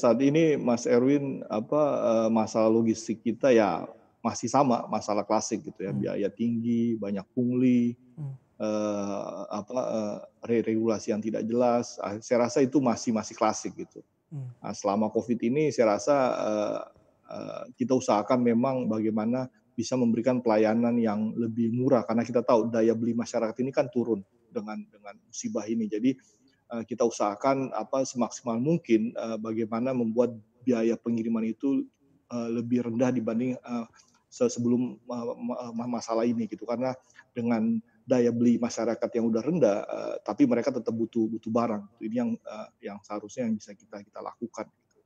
saat ini Mas Erwin apa eh, masalah logistik kita ya masih sama masalah klasik gitu ya, hmm. biaya tinggi, banyak pungli, hmm. Eh, apa eh, regulasi yang tidak jelas. Ah, saya rasa itu masih masih klasik gitu. Hmm. Nah, selama Covid ini saya rasa kita usahakan memang bagaimana bisa memberikan pelayanan yang lebih murah karena kita tahu daya beli masyarakat ini kan turun dengan dengan musibah ini. Jadi Eh, kita usahakan apa semaksimal mungkin eh, bagaimana membuat biaya pengiriman itu eh, lebih rendah dibanding sebelum masalah ini gitu karena dengan daya beli masyarakat yang udah rendah tapi mereka tetap butuh butuh barang ini yang yang seharusnya yang bisa kita kita lakukan gitu.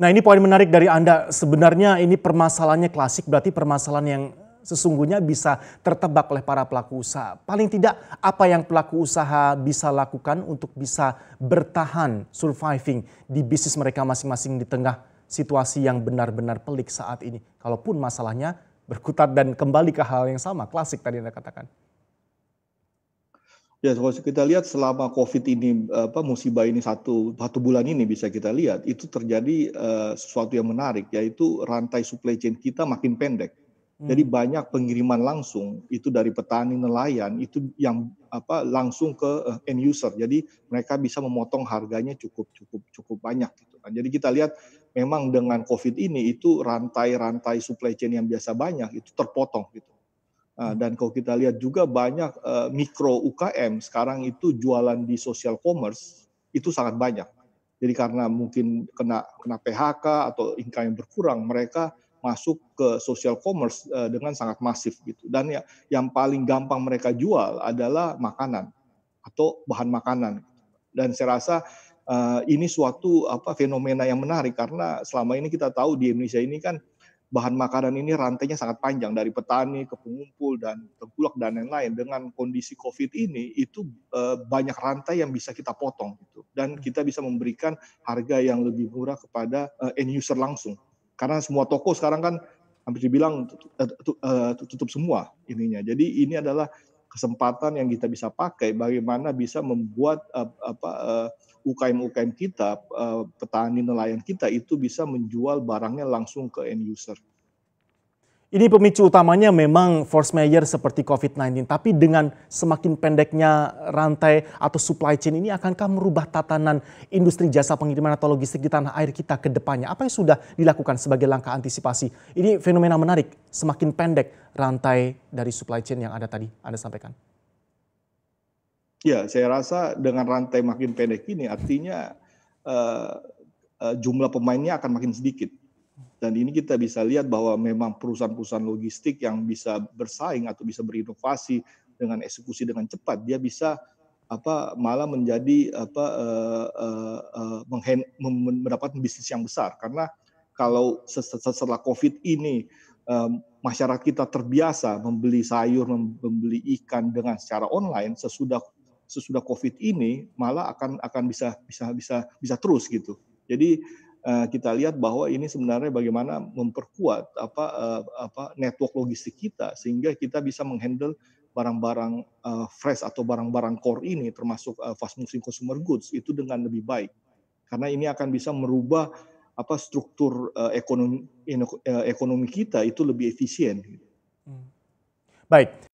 Nah ini poin menarik dari Anda, sebenarnya ini permasalahannya klasik berarti permasalahan yang sesungguhnya bisa tertebak oleh para pelaku usaha. Paling tidak apa yang pelaku usaha bisa lakukan untuk bisa bertahan surviving di bisnis mereka masing-masing di tengah situasi yang benar-benar pelik saat ini. Kalaupun masalahnya berkutat dan kembali ke hal yang sama, klasik tadi Anda katakan. Ya, kalau kita lihat selama COVID ini, apa musibah ini satu satu bulan ini bisa kita lihat itu terjadi uh, sesuatu yang menarik, yaitu rantai supply chain kita makin pendek jadi hmm. banyak pengiriman langsung itu dari petani nelayan itu yang apa langsung ke eh, end user. Jadi mereka bisa memotong harganya cukup cukup cukup banyak gitu kan. Jadi kita lihat memang dengan Covid ini itu rantai-rantai supply chain yang biasa banyak itu terpotong gitu. Nah, hmm. dan kalau kita lihat juga banyak eh, mikro UKM sekarang itu jualan di social commerce itu sangat banyak. Jadi karena mungkin kena kena PHK atau income yang berkurang, mereka masuk ke social commerce uh, dengan sangat masif gitu. Dan ya, yang paling gampang mereka jual adalah makanan atau bahan makanan. Gitu. Dan saya rasa uh, ini suatu apa fenomena yang menarik karena selama ini kita tahu di Indonesia ini kan bahan makanan ini rantainya sangat panjang dari petani ke pengumpul dan tergulak dan lain-lain. Dengan kondisi COVID ini itu eh, banyak rantai yang bisa kita potong gitu dan hmm. kita bisa memberikan harga yang lebih murah kepada end user langsung karena semua toko sekarang kan hampir dibilang eh, eh, tutup semua ininya. Jadi ini adalah kesempatan yang kita bisa pakai bagaimana bisa membuat eh, apa UKM-UKM kita, petani nelayan kita itu bisa menjual barangnya langsung ke end user. Ini pemicu utamanya memang force major seperti COVID-19, tapi dengan semakin pendeknya rantai atau supply chain ini akankah merubah tatanan industri jasa pengiriman atau logistik di tanah air kita ke depannya? Apa yang sudah dilakukan sebagai langkah antisipasi? Ini fenomena menarik, semakin pendek rantai dari supply chain yang ada tadi Anda sampaikan. Ya, saya rasa dengan rantai makin pendek ini artinya uh, uh, jumlah pemainnya akan makin sedikit dan ini kita bisa lihat bahwa memang perusahaan-perusahaan logistik yang bisa bersaing atau bisa berinovasi dengan eksekusi dengan cepat, dia bisa apa malah menjadi apa uh, uh, mendapat bisnis yang besar karena kalau setelah COVID ini um, masyarakat kita terbiasa membeli sayur, membeli ikan dengan secara online sesudah sesudah COVID ini malah akan akan bisa bisa bisa bisa terus gitu. Jadi Eh, kita lihat bahwa ini sebenarnya bagaimana memperkuat apa eh, apa network logistik kita sehingga kita bisa menghandle barang-barang eh, fresh atau barang-barang core ini termasuk fast moving consumer goods itu dengan lebih baik karena ini akan bisa merubah apa struktur ekonomi ekonomi kita itu lebih efisien. Hmm. Baik,